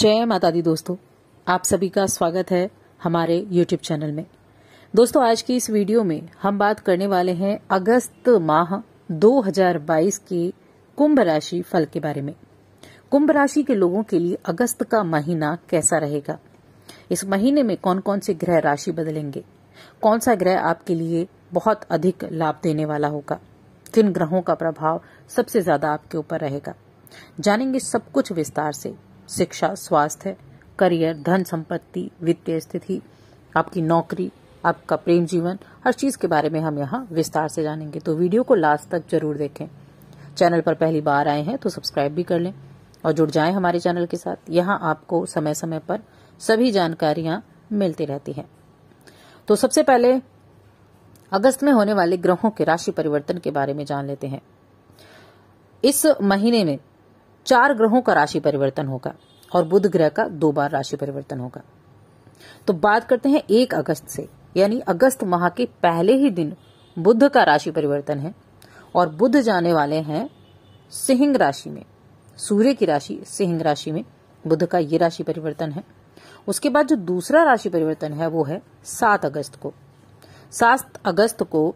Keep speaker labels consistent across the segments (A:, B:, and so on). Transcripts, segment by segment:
A: जय माता दी दोस्तों आप सभी का स्वागत है हमारे यूट्यूब चैनल में दोस्तों आज की इस वीडियो में हम बात करने वाले हैं अगस्त माह 2022 के कुंभ राशि फल के बारे में कुंभ राशि के लोगों के लिए अगस्त का महीना कैसा रहेगा इस महीने में कौन कौन से ग्रह राशि बदलेंगे कौन सा ग्रह आपके लिए बहुत अधिक लाभ देने वाला होगा किन ग्रहों का प्रभाव सबसे ज्यादा आपके ऊपर रहेगा जानेंगे सब कुछ विस्तार से शिक्षा स्वास्थ्य करियर धन संपत्ति वित्तीय स्थिति आपकी नौकरी आपका प्रेम जीवन हर चीज के बारे में हम यहाँ विस्तार से जानेंगे तो वीडियो को लास्ट तक जरूर देखें चैनल पर पहली बार आए हैं तो सब्सक्राइब भी कर लें और जुड़ जाएं हमारे चैनल के साथ यहाँ आपको समय समय पर सभी जानकारियां मिलती रहती हैं तो सबसे पहले अगस्त में होने वाले ग्रहों के राशि परिवर्तन के बारे में जान लेते हैं इस महीने में चार ग्रहों का राशि परिवर्तन होगा और बुध ग्रह का दो बार राशि परिवर्तन होगा तो बात करते हैं एक अगस्त से यानी अगस्त माह के पहले ही दिन बुध का राशि परिवर्तन है और बुध जाने वाले हैं सिंह राशि में सूर्य की राशि सिंह राशि में बुध का ये राशि परिवर्तन है उसके बाद जो दूसरा राशि परिवर्तन है वो है सात अगस्त को सात अगस्त को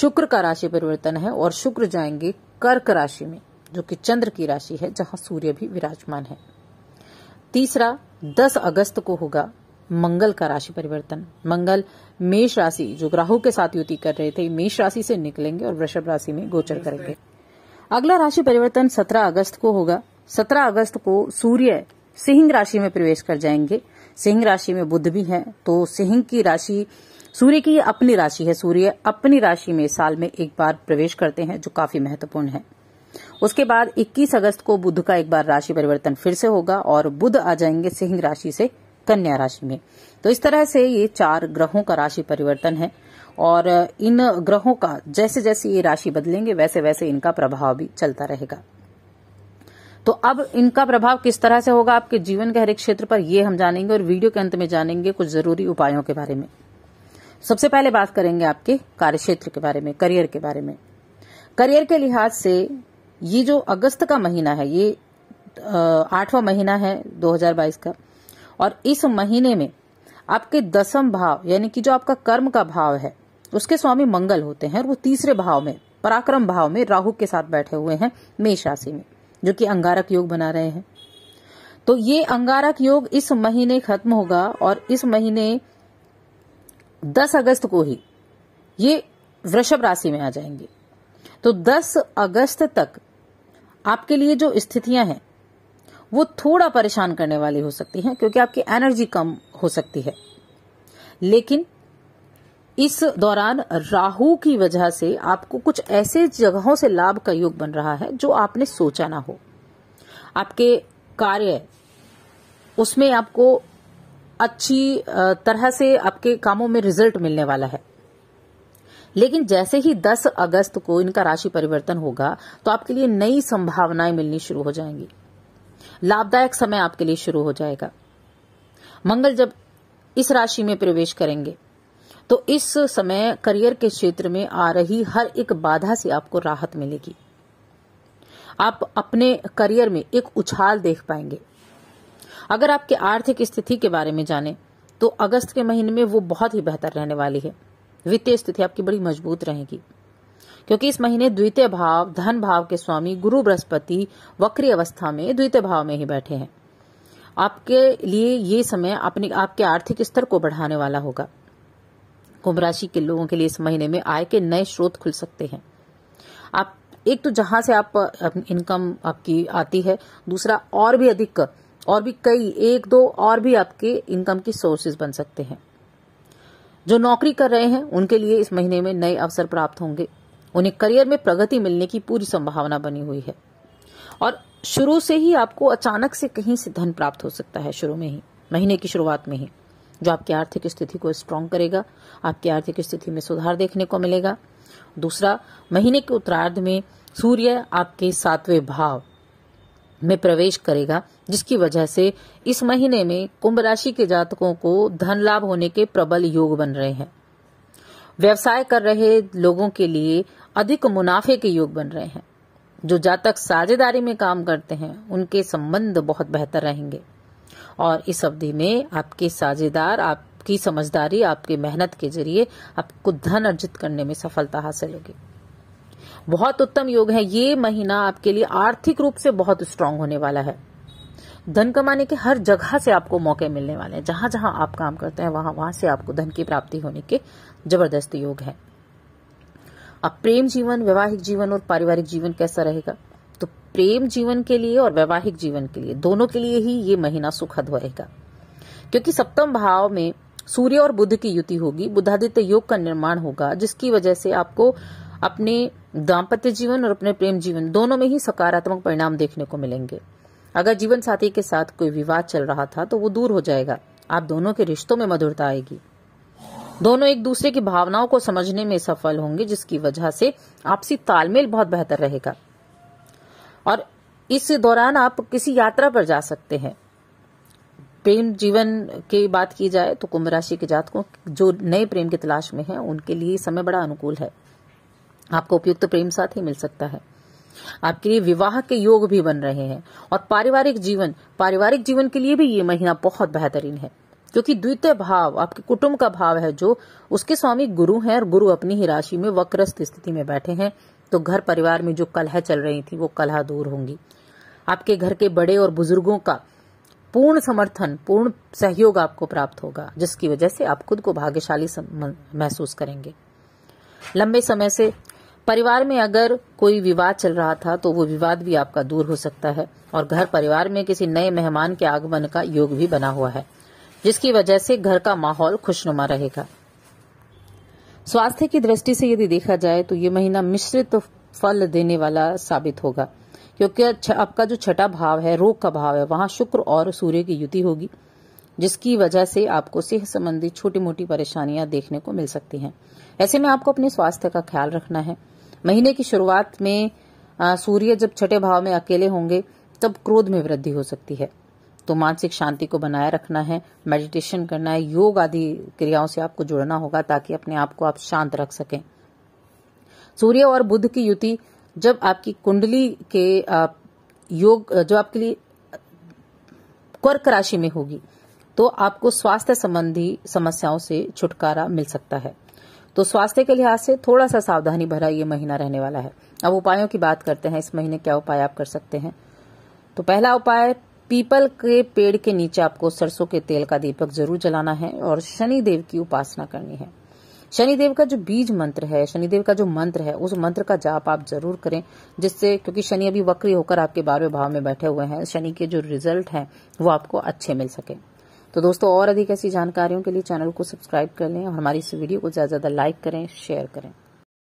A: शुक्र का राशि परिवर्तन है और शुक्र जाएंगे कर्क राशि में जो कि चंद्र की राशि है जहां सूर्य भी विराजमान है तीसरा 10 अगस्त को होगा मंगल का राशि परिवर्तन मंगल मेष राशि जो ग्राहु के साथ युति कर रहे थे मेष राशि से निकलेंगे और वृषभ राशि में गोचर करेंगे अगला राशि परिवर्तन 17 अगस्त को होगा 17 अगस्त को सूर्य सिंह राशि में प्रवेश कर जाएंगे सिंह राशि में बुद्ध भी है तो सिंह की राशि सूर्य की अपनी राशि है सूर्य अपनी राशि में साल में एक बार प्रवेश करते हैं जो काफी महत्वपूर्ण है उसके बाद 21 अगस्त को बुध का एक बार राशि परिवर्तन फिर से होगा और बुध आ जाएंगे सिंह राशि से कन्या राशि में तो इस तरह से ये चार ग्रहों का राशि परिवर्तन है और इन ग्रहों का जैसे जैसे ये राशि बदलेंगे वैसे वैसे इनका प्रभाव भी चलता रहेगा तो अब इनका प्रभाव किस तरह से होगा आपके जीवन के हर एक क्षेत्र पर यह हम जानेंगे और वीडियो के अंत में जानेंगे कुछ जरूरी उपायों के बारे में सबसे पहले बात करेंगे आपके कार्यक्षेत्र के बारे में करियर के बारे में करियर के लिहाज से ये जो अगस्त का महीना है ये आठवां महीना है 2022 का और इस महीने में आपके दसम भाव यानी कि जो आपका कर्म का भाव है उसके स्वामी मंगल होते हैं और वो तीसरे भाव में पराक्रम भाव में राहु के साथ बैठे हुए हैं मेष राशि में जो कि अंगारक योग बना रहे हैं तो ये अंगारक योग इस महीने खत्म होगा और इस महीने 10 अगस्त को ही ये वृषभ राशि में आ जाएंगे तो 10 अगस्त तक आपके लिए जो स्थितियां हैं वो थोड़ा परेशान करने वाली हो सकती हैं क्योंकि आपकी एनर्जी कम हो सकती है लेकिन इस दौरान राहु की वजह से आपको कुछ ऐसे जगहों से लाभ का योग बन रहा है जो आपने सोचा ना हो आपके कार्य उसमें आपको अच्छी तरह से आपके कामों में रिजल्ट मिलने वाला है लेकिन जैसे ही 10 अगस्त को इनका राशि परिवर्तन होगा तो आपके लिए नई संभावनाएं मिलनी शुरू हो जाएंगी लाभदायक समय आपके लिए शुरू हो जाएगा मंगल जब इस राशि में प्रवेश करेंगे तो इस समय करियर के क्षेत्र में आ रही हर एक बाधा से आपको राहत मिलेगी आप अपने करियर में एक उछाल देख पाएंगे अगर आपके आर्थिक स्थिति के बारे में जाने तो अगस्त के महीने में वो बहुत ही बेहतर रहने वाली है वित्तीय स्थिति आपकी बड़ी मजबूत रहेगी क्योंकि इस महीने द्वितीय भाव धन भाव के स्वामी गुरु बृहस्पति वक्री अवस्था में द्वितीय भाव में ही बैठे हैं आपके लिए ये समय अपने आपके आर्थिक स्तर को बढ़ाने वाला होगा कुंभ राशि के लोगों के लिए इस महीने में आय के नए स्रोत खुल सकते हैं आप एक तो जहां से आप इनकम आपकी आती है दूसरा और भी अधिक और भी कई एक दो और भी आपके इनकम की सोर्सेज बन सकते हैं जो नौकरी कर रहे हैं उनके लिए इस महीने में नए अवसर प्राप्त होंगे उन्हें करियर में प्रगति मिलने की पूरी संभावना बनी हुई है और शुरू से ही आपको अचानक से कहीं से धन प्राप्त हो सकता है शुरू में ही महीने की शुरुआत में ही जो आपकी आर्थिक स्थिति को स्ट्रांग करेगा आपकी आर्थिक स्थिति में सुधार देखने को मिलेगा दूसरा महीने के उत्तरार्ध में सूर्य आपके सातवें भाव में प्रवेश करेगा जिसकी वजह से इस महीने में कुंभ राशि के जातकों को धन लाभ होने के प्रबल योग बन रहे हैं व्यवसाय कर रहे लोगों के लिए अधिक मुनाफे के योग बन रहे हैं जो जातक साझेदारी में काम करते हैं उनके संबंध बहुत बेहतर रहेंगे और इस अवधि में आपके साझेदार आपकी समझदारी आपकी मेहनत के जरिए आपको धन अर्जित करने में सफलता हासिल होगी बहुत उत्तम योग है ये महीना आपके लिए आर्थिक रूप से बहुत स्ट्रांग होने वाला है धन कमाने के हर जगह से आपको मौके मिलने वाले हैं जहां जहां आप काम करते हैं वहां वहां से आपको धन की प्राप्ति होने के जबरदस्त योग है अब प्रेम जीवन वैवाहिक जीवन और पारिवारिक जीवन कैसा रहेगा तो प्रेम जीवन के लिए और वैवाहिक जीवन के लिए दोनों के लिए ही ये महीना सुखद रहेगा क्योंकि सप्तम भाव में सूर्य और बुद्ध की युति होगी बुद्धादित्य योग का निर्माण होगा जिसकी वजह से आपको अपने दाम्पत्य जीवन और अपने प्रेम जीवन दोनों में ही सकारात्मक परिणाम देखने को मिलेंगे अगर जीवन साथी के साथ कोई विवाद चल रहा था तो वो दूर हो जाएगा आप दोनों के रिश्तों में मधुरता आएगी दोनों एक दूसरे की भावनाओं को समझने में सफल होंगे जिसकी वजह से आपसी तालमेल बहुत बेहतर रहेगा और इस दौरान आप किसी यात्रा पर जा सकते हैं प्रेम जीवन की बात की जाए तो कुंभ राशि के जातकों जो नए प्रेम की तलाश में हैं उनके लिए समय बड़ा अनुकूल है आपको उपयुक्त प्रेम साथी मिल सकता है आपके लिए विवाह के योग भी बन रहे हैं और पारिवारिक जीवन पारिवारिक जीवन के लिए भी ये महीना बहुत बेहतरीन है क्योंकि द्वितीय भाव आपके कुटुंब का भाव है जो उसके स्वामी गुरु हैं और गुरु अपनी ही राशि में वक्रस्त स्थिति में बैठे हैं तो घर परिवार में जो कलह चल रही थी वो कलह दूर होंगी आपके घर के बड़े और बुजुर्गों का पूर्ण समर्थन पूर्ण सहयोग आपको प्राप्त होगा जिसकी वजह से आप खुद को भाग्यशाली महसूस करेंगे लंबे समय से परिवार में अगर कोई विवाद चल रहा था तो वो विवाद भी आपका दूर हो सकता है और घर परिवार में किसी नए मेहमान के आगमन का योग भी बना हुआ है जिसकी वजह से घर का माहौल खुशनुमा रहेगा स्वास्थ्य की दृष्टि से यदि देखा जाए तो ये महीना मिश्रित तो फल देने वाला साबित होगा क्योंकि आपका जो छठा भाव है रोग का भाव है वहां शुक्र और सूर्य की युति होगी जिसकी वजह से आपको सेहत संबंधी छोटी मोटी परेशानियां देखने को मिल सकती हैं ऐसे में आपको अपने स्वास्थ्य का ख्याल रखना है महीने की शुरुआत में सूर्य जब छठे भाव में अकेले होंगे तब क्रोध में वृद्धि हो सकती है तो मानसिक शांति को बनाए रखना है मेडिटेशन करना है योग आदि क्रियाओं से आपको जुड़ना होगा ताकि अपने आप को आप शांत रख सकें सूर्य और बुद्ध की युति जब आपकी कुंडली के योग जो आपके लिए कर्क राशि में होगी तो आपको स्वास्थ्य संबंधी समस्याओं से छुटकारा मिल सकता है तो स्वास्थ्य के लिहाज से थोड़ा सा सावधानी भरा ये महीना रहने वाला है अब उपायों की बात करते हैं इस महीने क्या उपाय आप कर सकते हैं तो पहला उपाय पीपल के पेड़ के नीचे आपको सरसों के तेल का दीपक जरूर जलाना है और शनि देव की उपासना करनी है शनिदेव का जो बीज मंत्र है शनिदेव का जो मंत्र है उस मंत्र का जाप आप जरूर करें जिससे क्योंकि शनि अभी वक्री होकर आपके बारहवें भाव में बैठे हुए हैं शनि के जो रिजल्ट हैं वो आपको अच्छे मिल सके तो दोस्तों और अधिक ऐसी जानकारियों के लिए चैनल को सब्सक्राइब कर लें और हमारी इस वीडियो को ज़्यादा ज़्यादा लाइक करें शेयर करें